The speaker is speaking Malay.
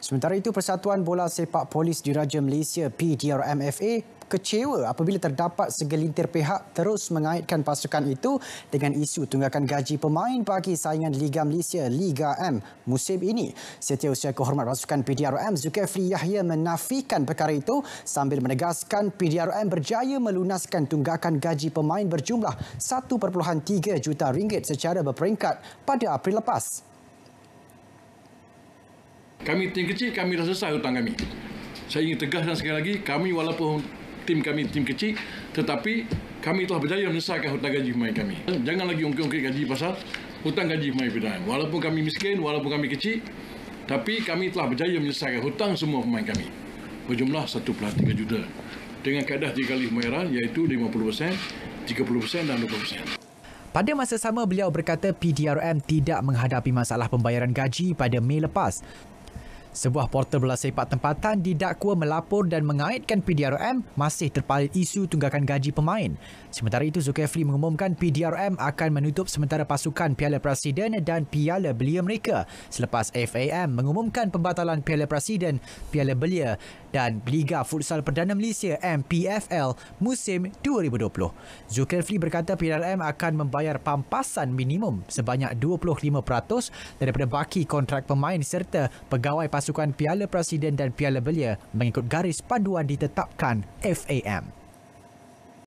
Sementara itu, Persatuan Bola Sepak Polis Diraja Malaysia PDRMFA kecewa apabila terdapat segelintir pihak terus mengaitkan pasukan itu dengan isu tunggakan gaji pemain bagi saingan Liga Malaysia Liga M musim ini. Setiausaha kehormat pasukan PDRM Zulkifli Yahya menafikan perkara itu sambil menegaskan PDRM berjaya melunaskan tunggakan gaji pemain berjumlah 1.3 juta ringgit secara berperingkat pada April lepas. Kami tim kecil, kami rasa sah hutang kami. Saya ingin tegaskan sekali lagi, kami walaupun tim kami tim kecil, tetapi kami telah berjaya menyelesaikan hutang gaji pemain kami. Jangan lagi ungkit-ungkit gaji pasal hutang gaji pemain pindahan. Walaupun kami miskin, walaupun kami kecil, tapi kami telah berjaya menyelesaikan hutang semua pemain kami. Berjumlah 1.3 juta. Dengan keadaan tiga kali pembayaran iaitu 50%, 30% dan 20%. Pada masa sama, beliau berkata PDRM tidak menghadapi masalah pembayaran gaji pada Mei lepas. Sebuah portal bola sepak tempatan didakwa melapor dan mengaitkan PDRM masih terpalit isu tunggakan gaji pemain. Sementara itu, Zulkifli mengumumkan PDRM akan menutup sementara pasukan Piala Presiden dan Piala Belia mereka selepas FAM mengumumkan pembatalan Piala Presiden, Piala Belia dan Liga Futsal Perdana Malaysia MPFL musim 2020. Zulkifli berkata PDRM akan membayar pampasan minimum sebanyak 25% daripada baki kontrak pemain serta pegawai pasukan pasukan Piala Presiden dan Piala Belia mengikut garis panduan ditetapkan FAM.